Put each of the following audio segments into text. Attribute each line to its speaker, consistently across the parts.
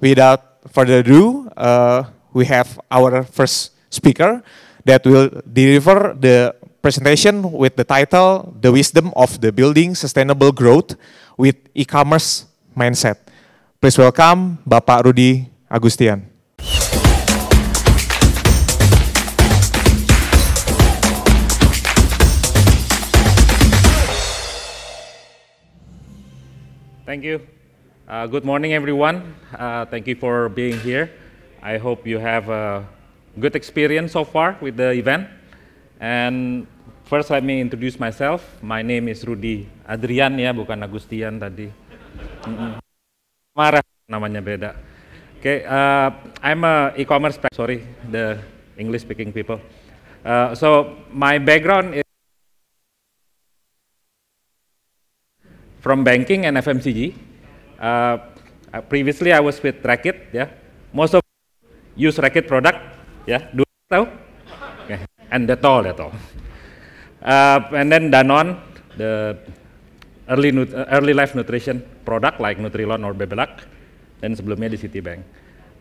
Speaker 1: Without further ado, uh, we have our first speaker that will deliver the presentation with the title The Wisdom of the Building Sustainable Growth with E-Commerce mindset. Please welcome Bapak Rudi Agustian.
Speaker 2: Thank you. Uh, good morning, everyone. Uh, thank you for being here. I hope you have a good experience so far with the event. And first, let me introduce myself. My name is Rudi Adrian, ya, bukan Agustian tadi. Mm-hmm. Marah namanya beda. Oke, okay, uh, I'm a e-commerce. Sorry, the English speaking people. Uh, so my background is from banking and FMCG. Uh, uh, previously I was with ya. yeah. Most of use Racket product, yeah. Do tahu? Okay. And Dettol, Dettol. Uh, and then Danone, the early, eh, early life nutrition product like Nutrilon or Bebelak, dan sebelumnya di Citibank.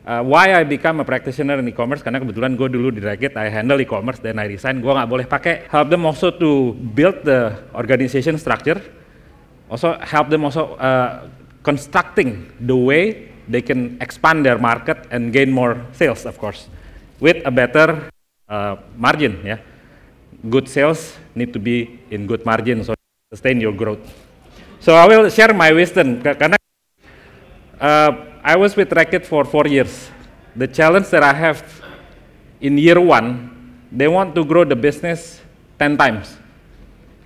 Speaker 2: Uh, why I become a practitioner in e-commerce karena kebetulan gue dulu di Rakit, I handle e-commerce dan I resign gue nggak boleh pakai help them also to build the organization structure also help them also uh, constructing the way they can expand their market and gain more sales of course with a better uh, margin ya yeah. good sales need to be in good margin so sustain your growth So I will share my wisdom karena uh, I was with Racket for four years. The challenge that I have in year one, they want to grow the business 10 times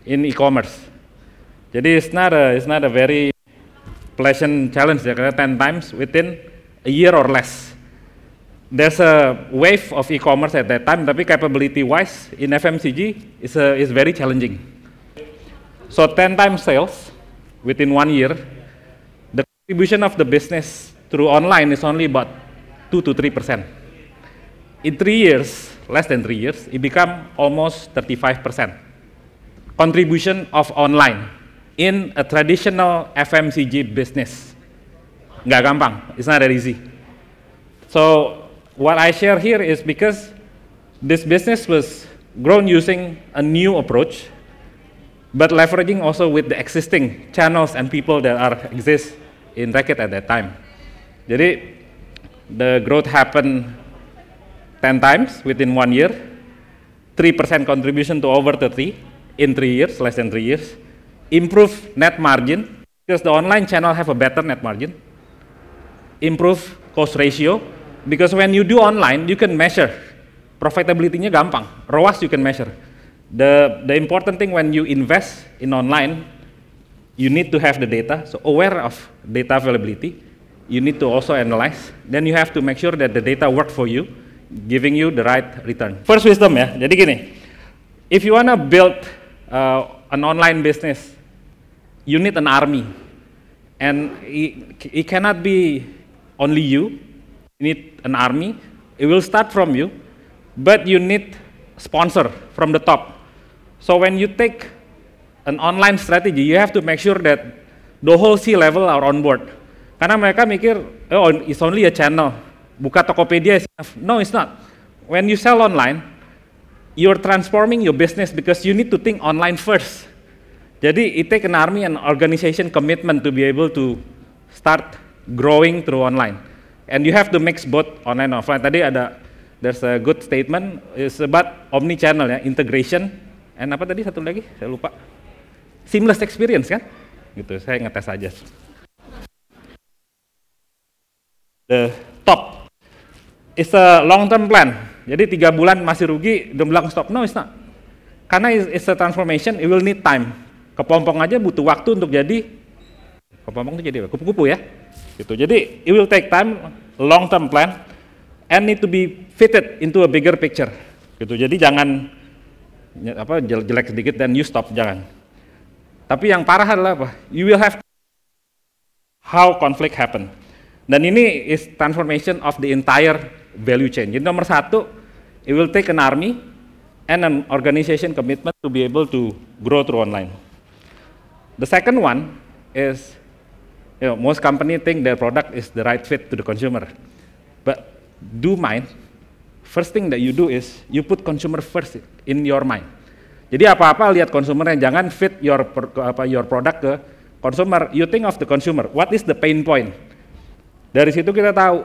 Speaker 2: in e-commerce. Jadi it's not a it's not a very pleasant challenge ya karena 10 times within a year or less. There's a wave of e-commerce at that time, tapi capability wise in FMCG is a, is very challenging. So 10 times sales within one year, the contribution of the business through online is only about 2 to 3 percent. In three years, less than three years, it become almost 35 percent contribution of online in a traditional FMCG business. Nggak gampang, it's not that easy. So what I share here is because this business was grown using a new approach but leveraging also with the existing channels and people that are exist in Racket at that time. Jadi the growth happened 10 times within one year, 3% contribution to over 30 in three years, less than three years, improve net margin, because the online channel have a better net margin, improve cost ratio, because when you do online, you can measure. Profitability-nya gampang, ROAS you can measure. The, the important thing when you invest in online, you need to have the data, so aware of data availability. You need to also analyze. Then you have to make sure that the data work for you, giving you the right return. First wisdom ya, jadi gini, if you wanna build uh, an online business, you need an army. And it, it cannot be only you, you need an army. It will start from you, but you need sponsor from the top. So when you take an online strategy, you have to make sure that the whole C level are on board. Karena mereka mikir, oh it's only a channel. Buka Tokopedia is enough. No, it's not. When you sell online, you're transforming your business because you need to think online first. Jadi it take an army and organization commitment to be able to start growing through online. And you have to mix both online and offline. Tadi ada there's a good statement it's about omni channel ya, integration and apa tadi satu lagi saya lupa seamless experience kan gitu saya ngetes aja the top it's a long term plan jadi tiga bulan masih rugi udah bilang stop no it's not karena it's, it's a transformation it will need time kepompong aja butuh waktu untuk jadi kepompong itu jadi kupu-kupu ya gitu jadi it will take time long term plan and need to be fitted into a bigger picture gitu jadi jangan apa jelek sedikit dan you stop jangan. Tapi yang parah adalah apa? You will have how conflict happen. Dan ini is transformation of the entire value chain. Jadi nomor satu, it will take an army and an organization commitment to be able to grow through online. The second one is, you know, most company think their product is the right fit to the consumer. But do mind. First thing that you do is you put consumer first in your mind. Jadi apa-apa lihat konsumennya, jangan fit your apa your product ke consumer. You think of the consumer. What is the pain point? Dari situ kita tahu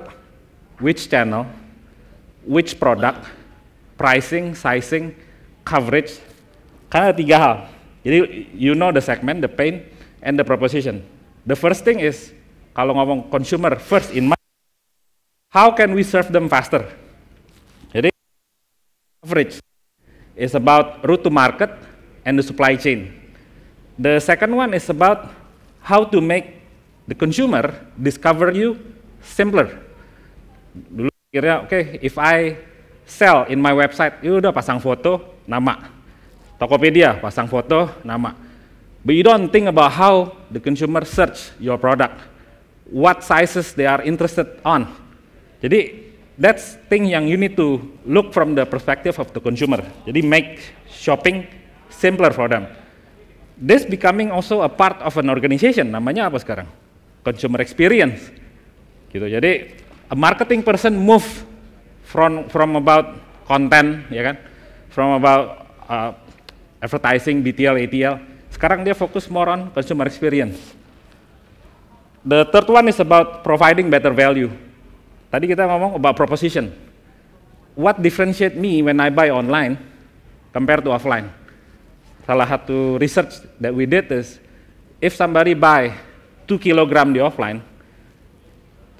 Speaker 2: which channel, which product, pricing, sizing, coverage. Karena ada tiga hal. Jadi you know the segment, the pain, and the proposition. The first thing is kalau ngomong consumer first in mind, how can we serve them faster? coverage is about route to market and the supply chain. The second one is about how to make the consumer discover you simpler. Dulu kira, oke, okay, if I sell in my website, you ya udah pasang foto, nama. Tokopedia, pasang foto, nama. But you don't think about how the consumer search your product, what sizes they are interested on. Jadi that's thing yang you need to look from the perspective of the consumer. Jadi make shopping simpler for them. This becoming also a part of an organization. Namanya apa sekarang? Consumer experience. Gitu. Jadi a marketing person move from from about content ya kan, from about uh, advertising, BTL, ATL. Sekarang dia fokus more on consumer experience. The third one is about providing better value. Tadi kita ngomong about proposition. What differentiate me when I buy online compared to offline? Salah satu research that we did is if somebody buy 2 kilogram di offline,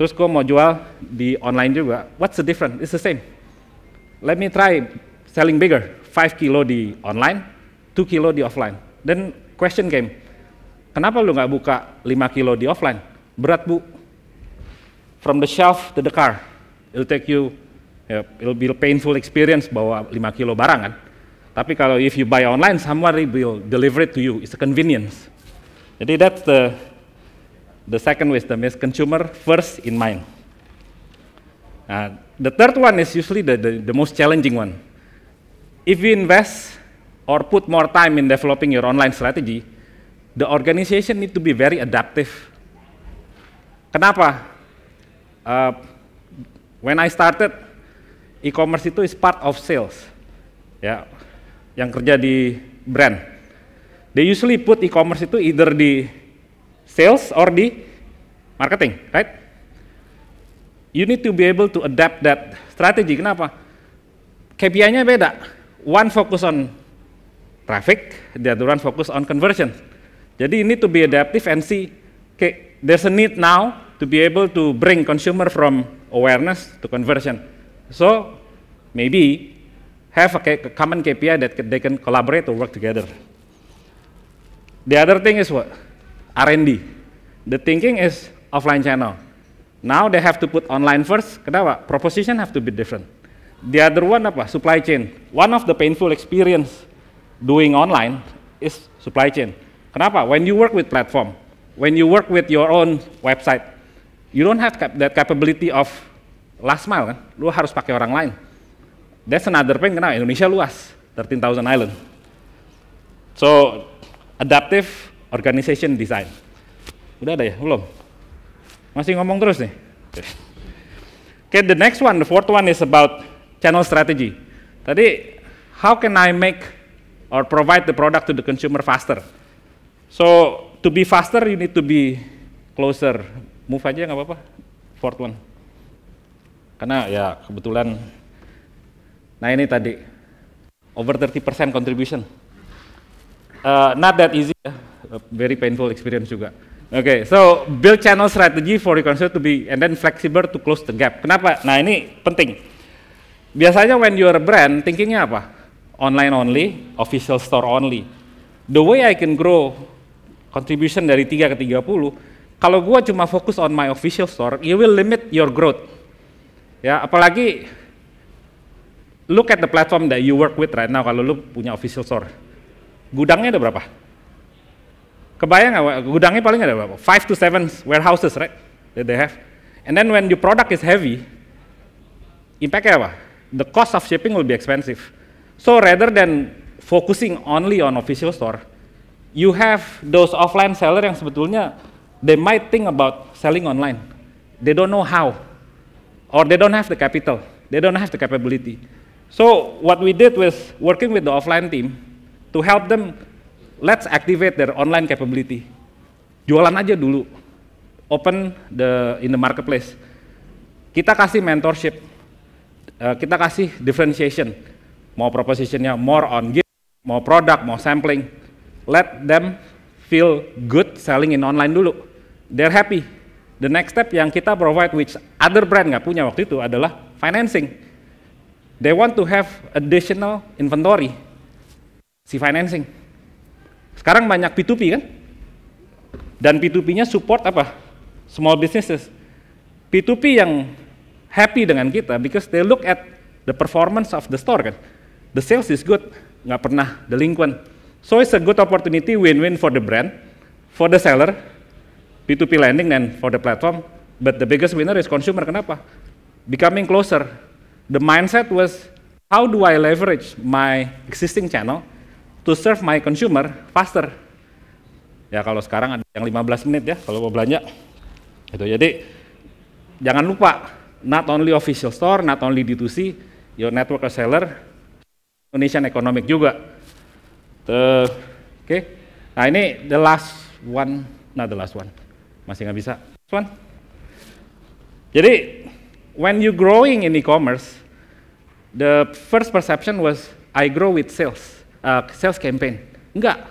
Speaker 2: terus gue mau jual di online juga, what's the difference? It's the same. Let me try selling bigger, 5 kilo di online, 2 kilo di offline. Then question game. kenapa lu nggak buka 5 kilo di offline? Berat bu, from the shelf to the car. It'll take you, it'll be a painful experience bawa 5 kilo barang kan. Tapi kalau if you buy online, somebody will deliver it to you. It's a convenience. Jadi that's the the second wisdom is consumer first in mind. Uh, the third one is usually the, the, the most challenging one. If you invest or put more time in developing your online strategy, the organization need to be very adaptive. Kenapa? uh, when I started, e-commerce itu is part of sales, ya, yang kerja di brand. They usually put e-commerce itu either di sales or di marketing, right? You need to be able to adapt that strategy. Kenapa? KPI-nya beda. One focus on traffic, the other one focus on conversion. Jadi ini to be adaptive and see, okay, there's a need now to be able to bring consumer from awareness to conversion. So maybe have a, common KPI that they can collaborate or work together. The other thing is what? R&D. The thinking is offline channel. Now they have to put online first. Kenapa? Proposition have to be different. The other one apa? Supply chain. One of the painful experience doing online is supply chain. Kenapa? When you work with platform, when you work with your own website, you don't have cap that capability of last mile kan, lu harus pakai orang lain. That's another thing. kenapa Indonesia luas, 13,000 island. So adaptive organization design. Udah ada ya? Belum? Masih ngomong terus nih? Oke, okay, the next one, the fourth one is about channel strategy. Tadi, how can I make or provide the product to the consumer faster? So, to be faster, you need to be closer move aja nggak apa-apa fourth one karena ya kebetulan nah ini tadi over 30% contribution uh, not that easy uh, very painful experience juga oke okay, so build channel strategy for concert to be and then flexible to close the gap kenapa nah ini penting biasanya when you're a brand thinkingnya apa online only official store only the way I can grow contribution dari 3 ke 30 kalau gua cuma fokus on my official store, you will limit your growth. Ya, apalagi look at the platform that you work with right now kalau lu punya official store. Gudangnya ada berapa? Kebayang nggak? Gudangnya paling ada berapa? 5 to 7 warehouses, right? That they have. And then when your product is heavy, impactnya apa? The cost of shipping will be expensive. So rather than focusing only on official store, you have those offline seller yang sebetulnya they might think about selling online. They don't know how, or they don't have the capital, they don't have the capability. So what we did was working with the offline team to help them, let's activate their online capability. Jualan aja dulu, open the in the marketplace. Kita kasih mentorship, uh, kita kasih differentiation, mau propositionnya more on gift, mau product, mau sampling. Let them feel good selling in online dulu they're happy. The next step yang kita provide which other brand nggak punya waktu itu adalah financing. They want to have additional inventory, si financing. Sekarang banyak P2P kan? Dan P2P-nya support apa? Small businesses. P2P yang happy dengan kita because they look at the performance of the store kan. The sales is good, nggak pernah delinquent. So it's a good opportunity win-win for the brand, for the seller, P2P lending and for the platform, but the biggest winner is consumer. Kenapa? Becoming closer. The mindset was, how do I leverage my existing channel to serve my consumer faster? Ya kalau sekarang ada yang 15 menit ya kalau mau belanja. Itu jadi jangan lupa not only official store, not only D2C, your network seller, Indonesian economic juga. Oke. Okay. Nah, ini the last one, not nah, the last one. Masih nggak bisa? Cuman. Jadi, when you growing in e-commerce, the first perception was I grow with sales, uh, sales campaign. Enggak.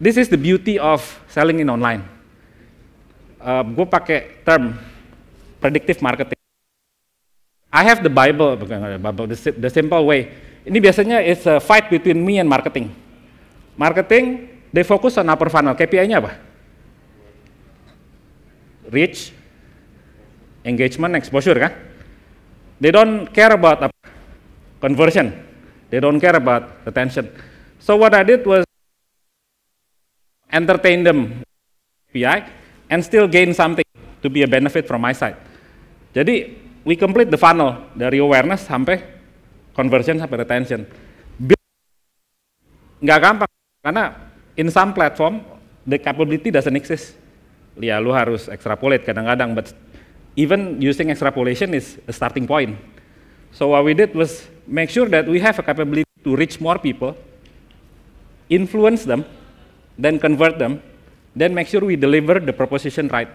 Speaker 2: This is the beauty of selling in online. Uh, gue pakai term predictive marketing. I have the Bible, uh, Bible, the, the simple way. Ini biasanya is a fight between me and marketing. Marketing, they focus on upper funnel. KPI-nya apa? reach, engagement, exposure kan? They don't care about conversion. They don't care about retention. So what I did was entertain them API and still gain something to be a benefit from my side. Jadi we complete the funnel dari awareness sampai conversion sampai retention. Nggak gampang karena in some platform the capability doesn't exist ya lu harus extrapolate kadang-kadang but even using extrapolation is a starting point so what we did was make sure that we have a capability to reach more people influence them then convert them then make sure we deliver the proposition right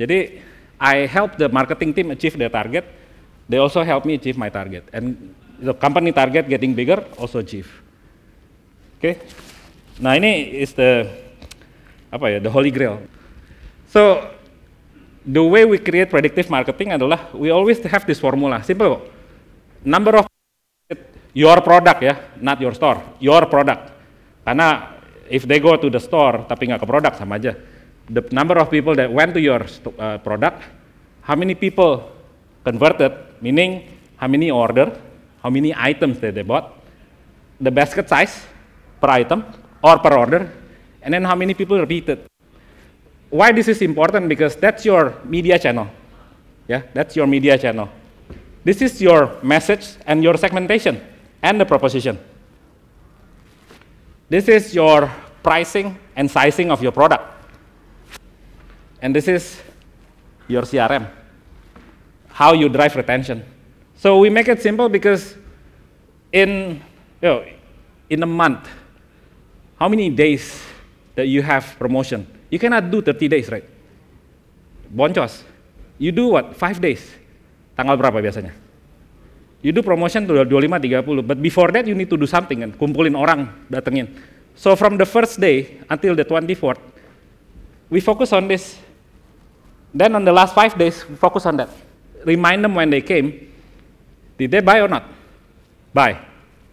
Speaker 2: jadi I help the marketing team achieve their target they also help me achieve my target and the company target getting bigger also achieve oke okay? nah ini is the apa ya the holy grail So the way we create predictive marketing adalah we always have this formula. Simple kok. Number of your product ya, not your store, your product. Karena if they go to the store tapi nggak ke produk sama aja. The number of people that went to your uh, product, how many people converted, meaning how many order, how many items that they bought, the basket size per item or per order, and then how many people repeated. why this is important? Because that's your media channel. Yeah, that's your media channel. This is your message and your segmentation and the proposition. This is your pricing and sizing of your product. And this is your CRM, how you drive retention. So we make it simple because in, you know, in a month, how many days that you have promotion? You cannot do 30 days, right? Boncos. You do what? 5 days. Tanggal berapa biasanya? You do promotion tuh 25 30, but before that you need to do something kan, kumpulin orang, datengin. So from the first day until the 24th, we focus on this. Then on the last five days, we focus on that. Remind them when they came, did they buy or not? Buy.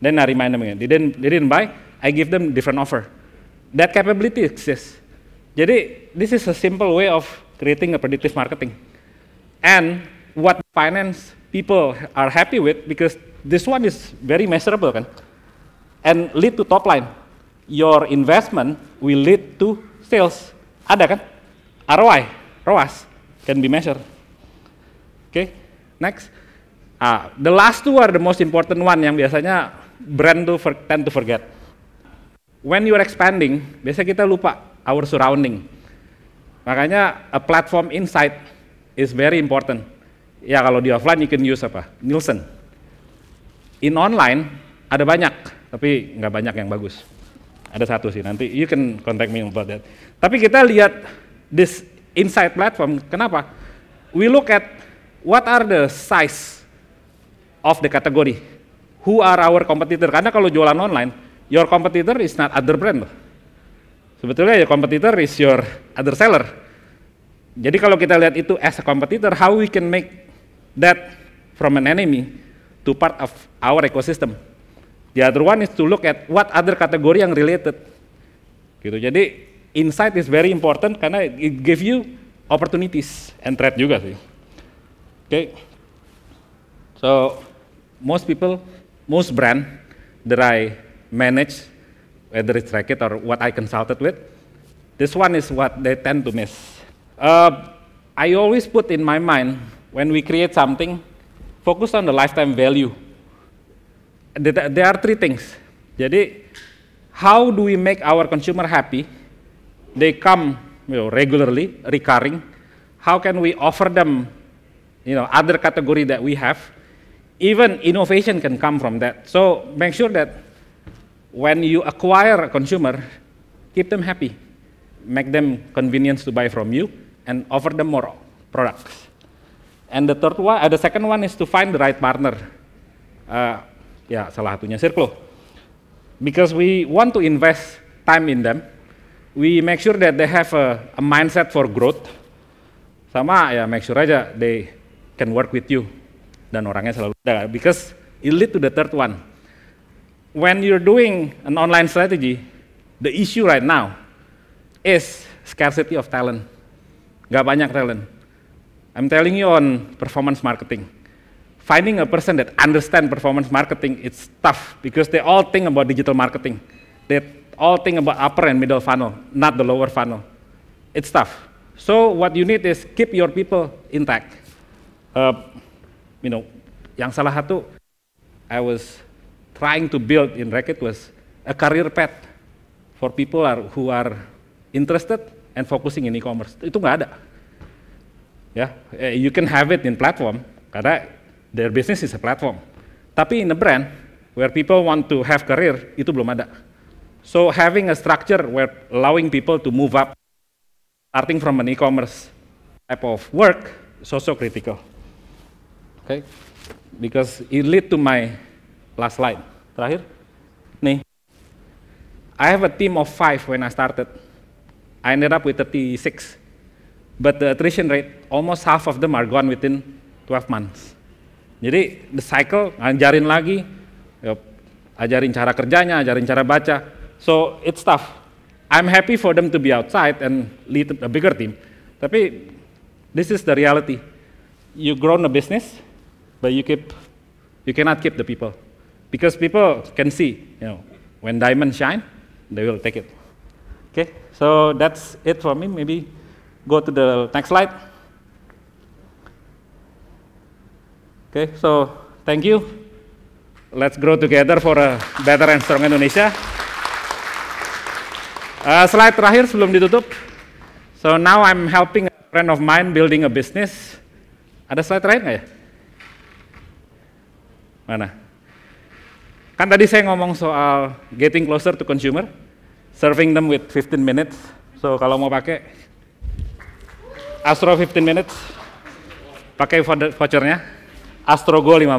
Speaker 2: Then I remind them again. They didn't, they didn't buy, I give them different offer. That capability exists. Jadi this is a simple way of creating a predictive marketing. And what finance people are happy with because this one is very measurable kan. And lead to top line. Your investment will lead to sales. Ada kan? ROI, ROAS can be measured. Oke, okay, next. Ah, the last two are the most important one yang biasanya brand to tend to forget. When you are expanding, biasanya kita lupa our surrounding. Makanya a platform insight is very important. Ya kalau di offline you can use apa? Nielsen. In online ada banyak, tapi nggak banyak yang bagus. Ada satu sih nanti you can contact me about that. Tapi kita lihat this insight platform. Kenapa? We look at what are the size of the category. Who are our competitor? Karena kalau jualan online, your competitor is not other brand loh Sebetulnya ya kompetitor is your other seller. Jadi kalau kita lihat itu as a competitor, how we can make that from an enemy to part of our ecosystem. The other one is to look at what other category yang related. Gitu. Jadi insight is very important karena it give you opportunities and threat juga sih. Oke. Okay. So most people, most brand that I manage whether it's Racket or what I consulted with. This one is what they tend to miss. Uh, I always put in my mind when we create something, focus on the lifetime value. There are three things. Jadi, how do we make our consumer happy? They come you know, regularly, recurring. How can we offer them, you know, other category that we have? Even innovation can come from that. So make sure that when you acquire a consumer, keep them happy, make them convenience to buy from you, and offer them more products. And the third one, uh, the second one is to find the right partner. Uh, ya, salah satunya Circlo. Because we want to invest time in them, we make sure that they have a, a mindset for growth. Sama ya, make sure aja they can work with you dan orangnya selalu ada. Because it lead to the third one, when you're doing an online strategy, the issue right now is scarcity of talent. Gak banyak talent. I'm telling you on performance marketing. Finding a person that understand performance marketing, it's tough because they all think about digital marketing. They all think about upper and middle funnel, not the lower funnel. It's tough. So what you need is keep your people intact. Uh, you know, yang salah satu, I was trying to build in Racket was a career path for people are, who are interested and focusing in e-commerce. Itu nggak ada. Ya, yeah. you can have it in platform karena their business is a platform. Tapi in the brand where people want to have career itu belum ada. So having a structure where allowing people to move up starting from an e-commerce type of work is also critical. Okay? Because it lead to my Last slide. Terakhir. Nih. I have a team of five when I started. I ended up with 36. But the attrition rate, almost half of them are gone within 12 months. Jadi the cycle ngajarin lagi, yep, ajarin cara kerjanya, ajarin cara baca. So it's tough. I'm happy for them to be outside and lead a bigger team. Tapi this is the reality. You grow a business, but you keep you cannot keep the people. because people can see, you know, when diamonds shine, they will take it. Okay, so that's it for me. Maybe go to the next slide. Okay, so thank you. Let's grow together for a better and strong Indonesia. Uh, slide terakhir sebelum ditutup. So now I'm helping a friend of mine building a business. Ada slide terakhir nggak ya? Mana? Kan tadi saya ngomong soal getting closer to consumer, serving them with 15 minutes. So kalau mau pakai Astro 15 minutes, pakai vouchernya Astro Go 15.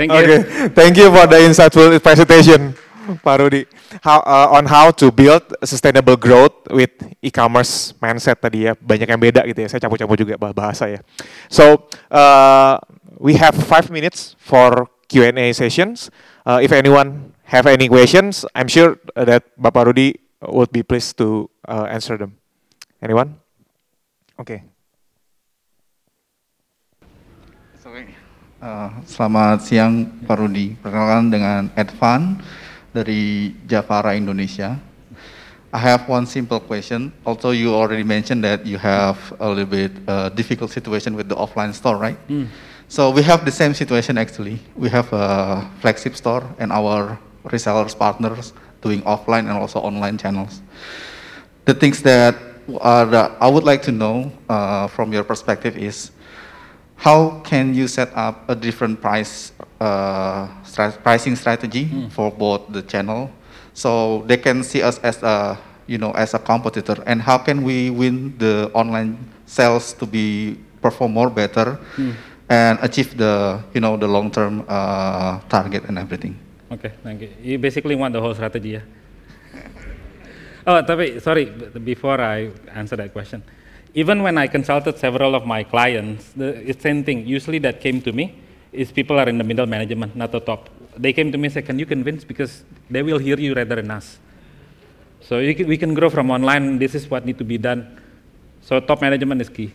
Speaker 1: Thank you. Okay, thank you for the insightful presentation, Pak Rudi. How, uh, on how to build sustainable growth with e-commerce mindset tadi ya, banyak yang beda gitu ya. Saya campur-campur juga bahasa ya. So uh, we have five minutes for Q&A sessions. Uh, if anyone have any questions, I'm sure that Bapak Rudi would be pleased to uh, answer them. Anyone? Oke. Okay. Sorry.
Speaker 2: Uh, selamat siang Pak Rudi. Perkenalkan dengan Advan dari Javara Indonesia. I have one simple question. Also, you already mentioned that you have a little bit uh, difficult situation with the offline store, right? Mm. So we have the same situation actually. We have a flagship store and our resellers partners doing offline and also online channels. The things that, are, uh, I would like to know uh, from your perspective is how can you set up a different price uh, pricing strategy mm. for both the channel so they can see us as a you know as a competitor and how can we win the online sales to be perform more better mm and achieve the you know the long term uh, target and everything. Okay, thank you. You basically want the whole strategy, yeah? oh, tapi sorry, before I answer that question, even when I consulted several of my clients, the same thing. Usually that came to me is people are in the middle management, not the top. They came to me and said, "Can you convince? Because they will hear you rather than us." So can, we can grow from online. This is what need to be done. So top management is key.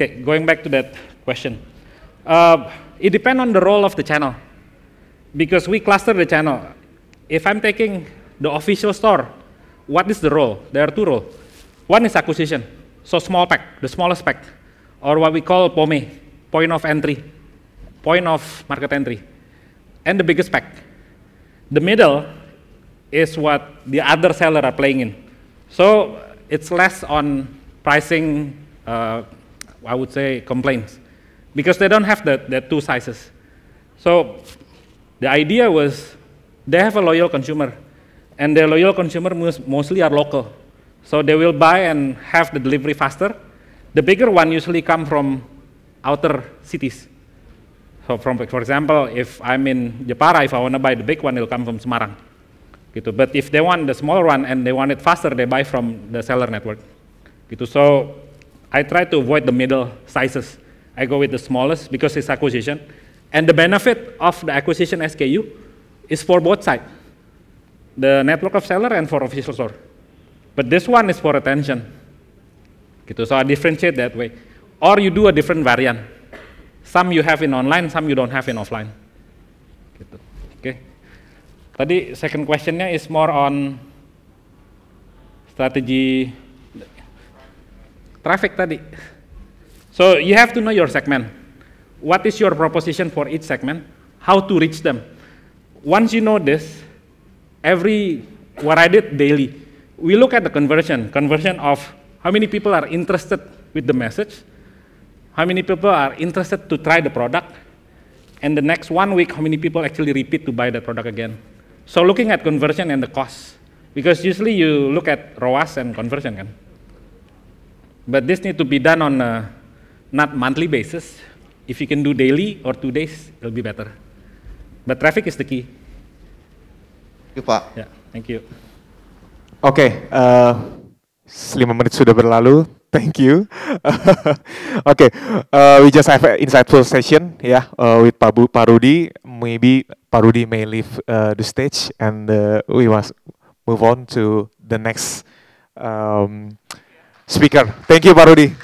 Speaker 2: Okay, going back to that question. Uh, it depends on the role of the channel. Because we cluster the channel. If I'm taking the official store, what is the role? There are two roles. One is acquisition, so small pack, the smallest pack, or what we call POME, point of entry, point of market entry, and the biggest pack. The middle is what the other seller are playing in. So it's less on pricing uh, I would say, complaints because they don't have the, the two sizes. So the idea was they have a loyal consumer, and their loyal consumer mostly are local. So they will buy and have the delivery faster. The bigger one usually come from outer cities. So from, for example, if I'm in Jepara, if I want to buy the big one, it'll come from Semarang. Gitu. But if they want the smaller one and they want it faster, they buy from the seller network. Gitu. So I try to avoid the middle sizes. I go with the smallest because it's acquisition. And the benefit of the acquisition SKU is for both sides, the network of seller and for official store. But this one is for attention. Gitu, so I differentiate that way. Or you do a different variant. Some you have in online, some you don't have in offline. Gitu. Okay. Tadi second questionnya is more on strategi traffic tadi. So you have to know your segment. What is your proposition for each segment? How to reach them? Once you know this, every what I did daily, we look at the conversion, conversion of how many people are interested with the message, how many people are interested to try the product, and the next one week, how many people actually repeat to buy the product again. So looking at conversion and the cost, because usually you look at ROAS and conversion, kan? But this need to be done on a not monthly basis. If you can do daily or two days, it'll be better. But traffic is the key. Thank you, Pak. Yeah, thank you.
Speaker 1: Oke, okay, uh, menit sudah berlalu. Thank you. Oke, okay, uh, we just have an insightful session ya yeah, uh, with Pak Bu, Pak Rudi. Maybe Pak Rudi may leave uh, the stage and uh, we must move on to the next um, speaker. Thank you Pak Rudi.